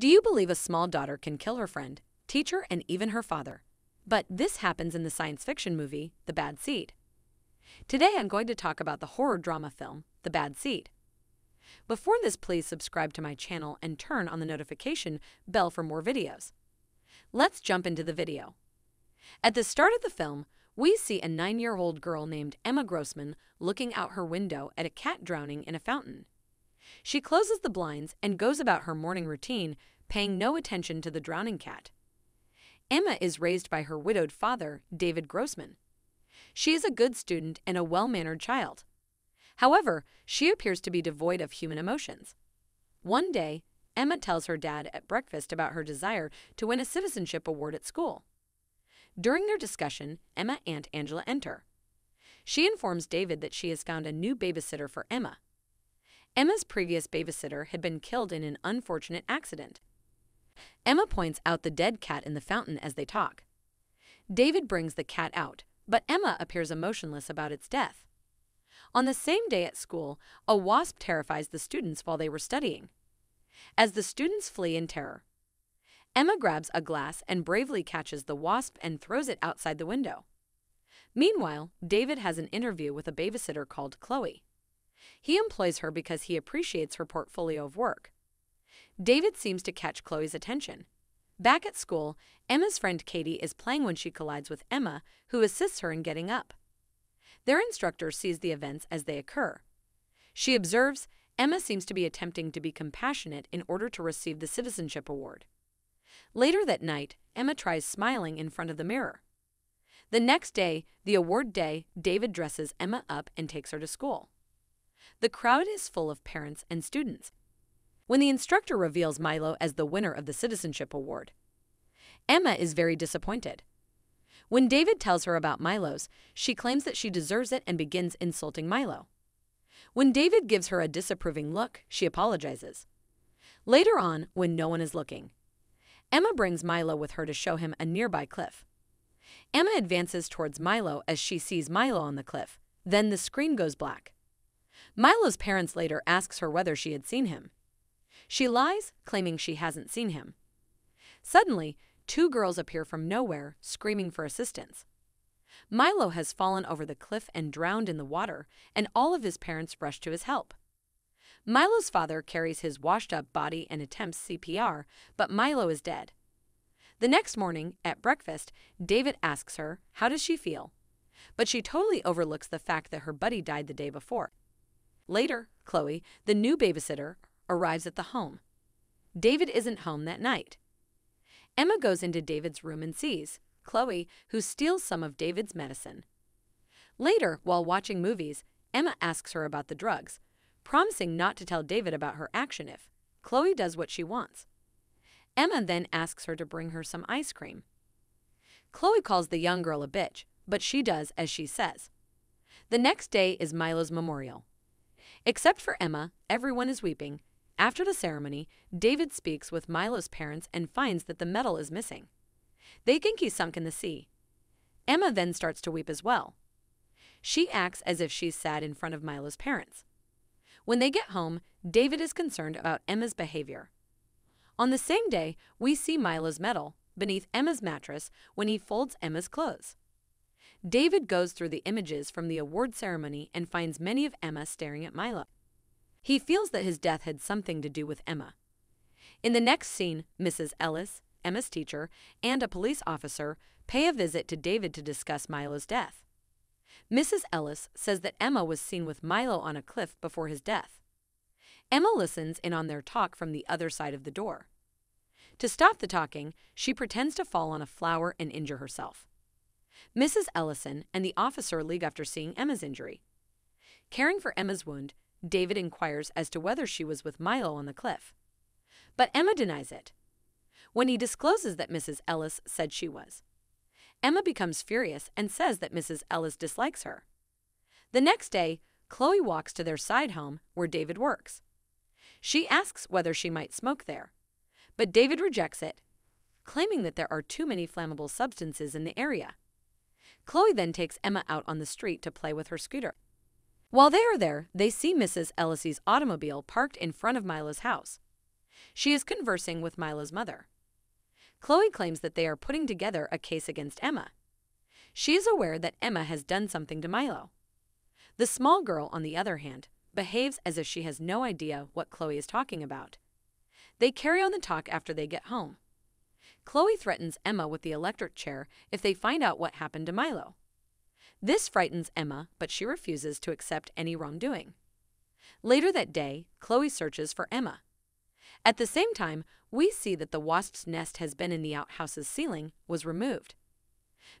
Do you believe a small daughter can kill her friend, teacher, and even her father? But this happens in the science fiction movie, The Bad Seed. Today I'm going to talk about the horror drama film, The Bad Seed. Before this, please subscribe to my channel and turn on the notification bell for more videos. Let's jump into the video. At the start of the film, we see a nine-year-old girl named Emma Grossman looking out her window at a cat drowning in a fountain. She closes the blinds and goes about her morning routine, paying no attention to the drowning cat. Emma is raised by her widowed father, David Grossman. She is a good student and a well mannered child. However, she appears to be devoid of human emotions. One day, Emma tells her dad at breakfast about her desire to win a citizenship award at school. During their discussion, Emma and Angela enter. She informs David that she has found a new babysitter for Emma. Emma's previous babysitter had been killed in an unfortunate accident. Emma points out the dead cat in the fountain as they talk. David brings the cat out, but Emma appears emotionless about its death. On the same day at school, a wasp terrifies the students while they were studying. As the students flee in terror, Emma grabs a glass and bravely catches the wasp and throws it outside the window. Meanwhile, David has an interview with a babysitter called Chloe. He employs her because he appreciates her portfolio of work. David seems to catch Chloe's attention. Back at school, Emma's friend Katie is playing when she collides with Emma, who assists her in getting up. Their instructor sees the events as they occur. She observes Emma seems to be attempting to be compassionate in order to receive the citizenship award. Later that night, Emma tries smiling in front of the mirror. The next day, the award day, David dresses Emma up and takes her to school the crowd is full of parents and students. When the instructor reveals Milo as the winner of the Citizenship Award, Emma is very disappointed. When David tells her about Milo's, she claims that she deserves it and begins insulting Milo. When David gives her a disapproving look, she apologizes. Later on, when no one is looking, Emma brings Milo with her to show him a nearby cliff. Emma advances towards Milo as she sees Milo on the cliff, then the screen goes black. Milo's parents later asks her whether she had seen him. She lies, claiming she hasn't seen him. Suddenly, two girls appear from nowhere, screaming for assistance. Milo has fallen over the cliff and drowned in the water, and all of his parents rush to his help. Milo's father carries his washed-up body and attempts CPR, but Milo is dead. The next morning, at breakfast, David asks her, how does she feel? But she totally overlooks the fact that her buddy died the day before. Later, Chloe, the new babysitter, arrives at the home. David isn't home that night. Emma goes into David's room and sees Chloe, who steals some of David's medicine. Later, while watching movies, Emma asks her about the drugs, promising not to tell David about her action if Chloe does what she wants. Emma then asks her to bring her some ice cream. Chloe calls the young girl a bitch, but she does as she says. The next day is Milo's memorial. Except for Emma, everyone is weeping. After the ceremony, David speaks with Milo's parents and finds that the medal is missing. They think he's sunk in the sea. Emma then starts to weep as well. She acts as if she's sad in front of Milo's parents. When they get home, David is concerned about Emma's behavior. On the same day, we see Milo's medal beneath Emma's mattress when he folds Emma's clothes. David goes through the images from the award ceremony and finds many of Emma staring at Milo. He feels that his death had something to do with Emma. In the next scene, Mrs. Ellis, Emma's teacher, and a police officer pay a visit to David to discuss Milo's death. Mrs. Ellis says that Emma was seen with Milo on a cliff before his death. Emma listens in on their talk from the other side of the door. To stop the talking, she pretends to fall on a flower and injure herself. Mrs. Ellison and the officer leave after seeing Emma's injury. Caring for Emma's wound, David inquires as to whether she was with Milo on the cliff. But Emma denies it. When he discloses that Mrs. Ellis said she was, Emma becomes furious and says that Mrs. Ellis dislikes her. The next day, Chloe walks to their side home where David works. She asks whether she might smoke there, but David rejects it, claiming that there are too many flammable substances in the area. Chloe then takes Emma out on the street to play with her scooter. While they are there, they see Mrs. Ellis's automobile parked in front of Mila's house. She is conversing with Mila's mother. Chloe claims that they are putting together a case against Emma. She is aware that Emma has done something to Milo. The small girl, on the other hand, behaves as if she has no idea what Chloe is talking about. They carry on the talk after they get home. Chloe threatens Emma with the electric chair if they find out what happened to Milo. This frightens Emma, but she refuses to accept any wrongdoing. Later that day, Chloe searches for Emma. At the same time, we see that the wasp's nest has been in the outhouse's ceiling was removed.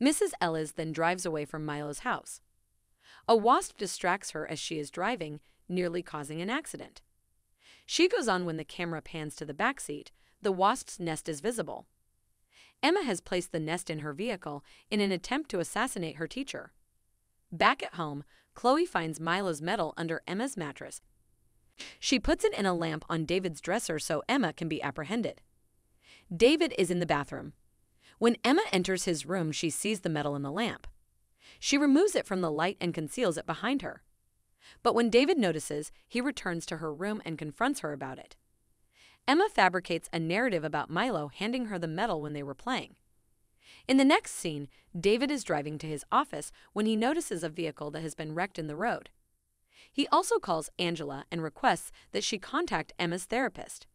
Mrs. Ellis then drives away from Milo's house. A wasp distracts her as she is driving, nearly causing an accident. She goes on when the camera pans to the back seat. the wasp's nest is visible. Emma has placed the nest in her vehicle in an attempt to assassinate her teacher. Back at home, Chloe finds Mila's medal under Emma's mattress. She puts it in a lamp on David's dresser so Emma can be apprehended. David is in the bathroom. When Emma enters his room, she sees the medal in the lamp. She removes it from the light and conceals it behind her. But when David notices, he returns to her room and confronts her about it. Emma fabricates a narrative about Milo handing her the medal when they were playing. In the next scene, David is driving to his office when he notices a vehicle that has been wrecked in the road. He also calls Angela and requests that she contact Emma's therapist.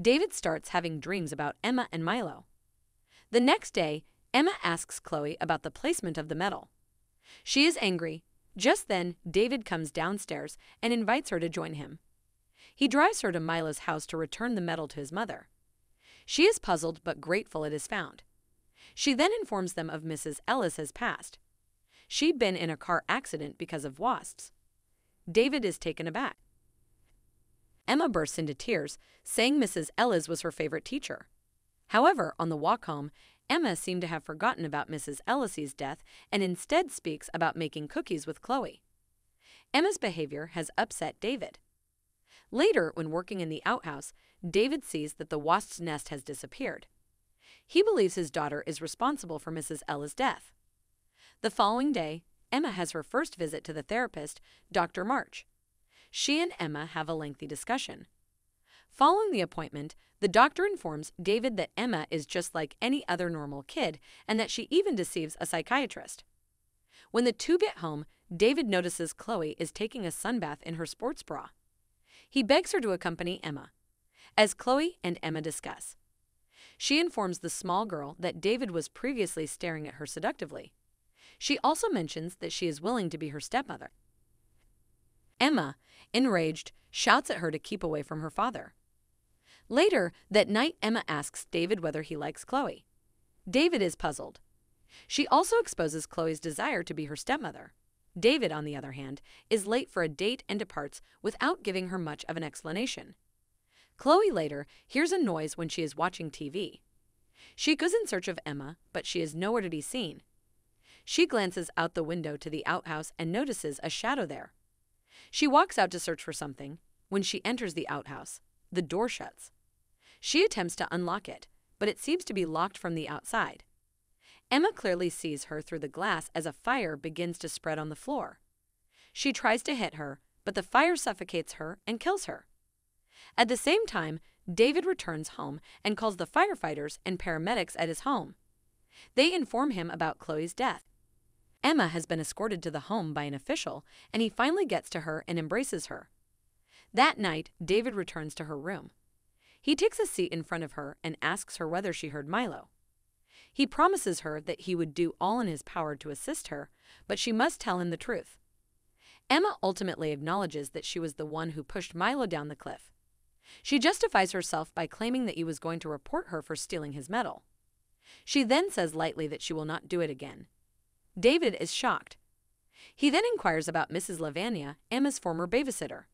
David starts having dreams about Emma and Milo. The next day, Emma asks Chloe about the placement of the medal. She is angry. Just then, David comes downstairs and invites her to join him. He drives her to Mila's house to return the medal to his mother. She is puzzled but grateful it is found. She then informs them of Mrs. Ellis's past. She'd been in a car accident because of wasps. David is taken aback. Emma bursts into tears, saying Mrs. Ellis was her favorite teacher. However, on the walk home, Emma seemed to have forgotten about Mrs. Ellis's death and instead speaks about making cookies with Chloe. Emma's behavior has upset David. Later, when working in the outhouse, David sees that the wasp's nest has disappeared. He believes his daughter is responsible for Mrs. Ella's death. The following day, Emma has her first visit to the therapist, Dr. March. She and Emma have a lengthy discussion. Following the appointment, the doctor informs David that Emma is just like any other normal kid and that she even deceives a psychiatrist. When the two get home, David notices Chloe is taking a sunbath in her sports bra. He begs her to accompany Emma. As Chloe and Emma discuss, she informs the small girl that David was previously staring at her seductively. She also mentions that she is willing to be her stepmother. Emma, enraged, shouts at her to keep away from her father. Later that night, Emma asks David whether he likes Chloe. David is puzzled. She also exposes Chloe's desire to be her stepmother. David, on the other hand, is late for a date and departs without giving her much of an explanation. Chloe later hears a noise when she is watching TV. She goes in search of Emma, but she is nowhere to be seen. She glances out the window to the outhouse and notices a shadow there. She walks out to search for something. When she enters the outhouse, the door shuts. She attempts to unlock it, but it seems to be locked from the outside. Emma clearly sees her through the glass as a fire begins to spread on the floor. She tries to hit her, but the fire suffocates her and kills her. At the same time, David returns home and calls the firefighters and paramedics at his home. They inform him about Chloe's death. Emma has been escorted to the home by an official, and he finally gets to her and embraces her. That night, David returns to her room. He takes a seat in front of her and asks her whether she heard Milo. He promises her that he would do all in his power to assist her, but she must tell him the truth. Emma ultimately acknowledges that she was the one who pushed Milo down the cliff. She justifies herself by claiming that he was going to report her for stealing his medal. She then says lightly that she will not do it again. David is shocked. He then inquires about Mrs. Lavania, Emma's former babysitter.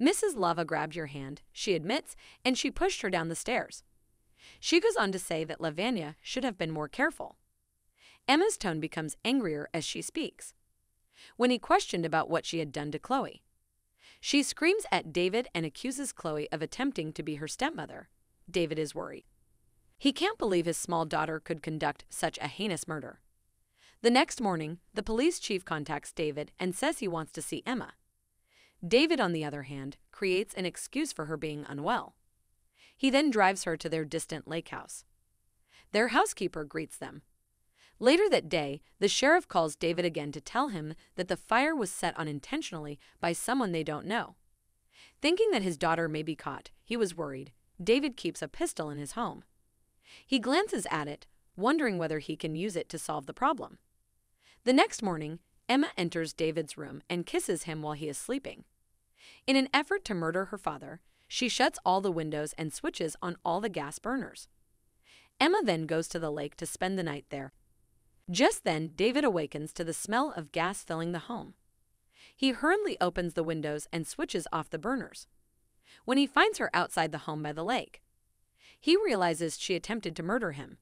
Mrs. Lava grabbed your hand, she admits, and she pushed her down the stairs. She goes on to say that Lavanya should have been more careful. Emma's tone becomes angrier as she speaks. When he questioned about what she had done to Chloe, she screams at David and accuses Chloe of attempting to be her stepmother. David is worried. He can't believe his small daughter could conduct such a heinous murder. The next morning, the police chief contacts David and says he wants to see Emma. David, on the other hand, creates an excuse for her being unwell. He then drives her to their distant lake house. Their housekeeper greets them. Later that day, the sheriff calls David again to tell him that the fire was set unintentionally by someone they don't know. Thinking that his daughter may be caught, he was worried. David keeps a pistol in his home. He glances at it, wondering whether he can use it to solve the problem. The next morning, Emma enters David's room and kisses him while he is sleeping. In an effort to murder her father, she shuts all the windows and switches on all the gas burners. Emma then goes to the lake to spend the night there. Just then, David awakens to the smell of gas filling the home. He hurriedly opens the windows and switches off the burners. When he finds her outside the home by the lake, he realizes she attempted to murder him.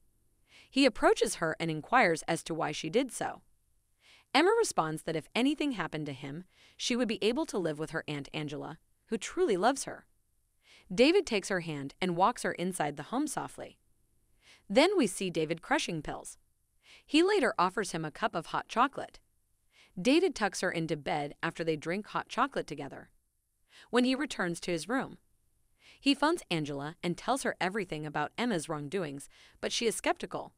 He approaches her and inquires as to why she did so. Emma responds that if anything happened to him, she would be able to live with her Aunt Angela, who truly loves her. David takes her hand and walks her inside the home softly. Then we see David crushing pills. He later offers him a cup of hot chocolate. David tucks her into bed after they drink hot chocolate together. When he returns to his room, he phones Angela and tells her everything about Emma's wrongdoings, but she is skeptical.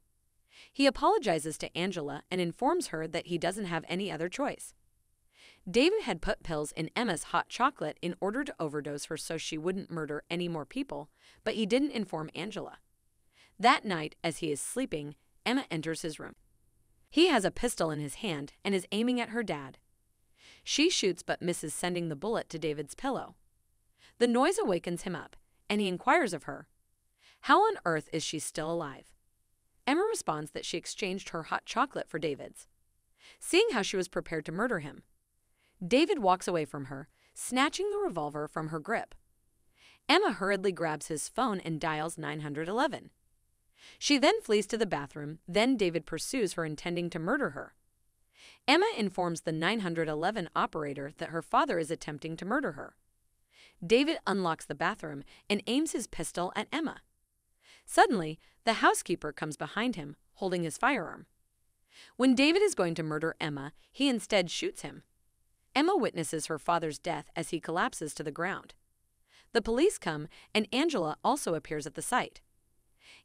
He apologizes to Angela and informs her that he doesn't have any other choice. David had put pills in Emma's hot chocolate in order to overdose her so she wouldn't murder any more people, but he didn't inform Angela. That night, as he is sleeping, Emma enters his room. He has a pistol in his hand and is aiming at her dad. She shoots but misses sending the bullet to David's pillow. The noise awakens him up, and he inquires of her, How on earth is she still alive? Emma responds that she exchanged her hot chocolate for David's. Seeing how she was prepared to murder him, David walks away from her, snatching the revolver from her grip. Emma hurriedly grabs his phone and dials 911. She then flees to the bathroom, then David pursues her intending to murder her. Emma informs the 911 operator that her father is attempting to murder her. David unlocks the bathroom and aims his pistol at Emma. Suddenly, the housekeeper comes behind him, holding his firearm. When David is going to murder Emma, he instead shoots him. Emma witnesses her father's death as he collapses to the ground. The police come, and Angela also appears at the site.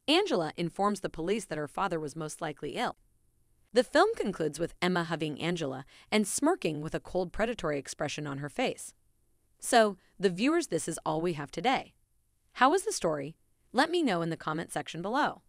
Angela informs the police that her father was most likely ill. The film concludes with Emma hugging Angela and smirking with a cold predatory expression on her face. So, the viewers, this is all we have today. How was the story? Let me know in the comment section below.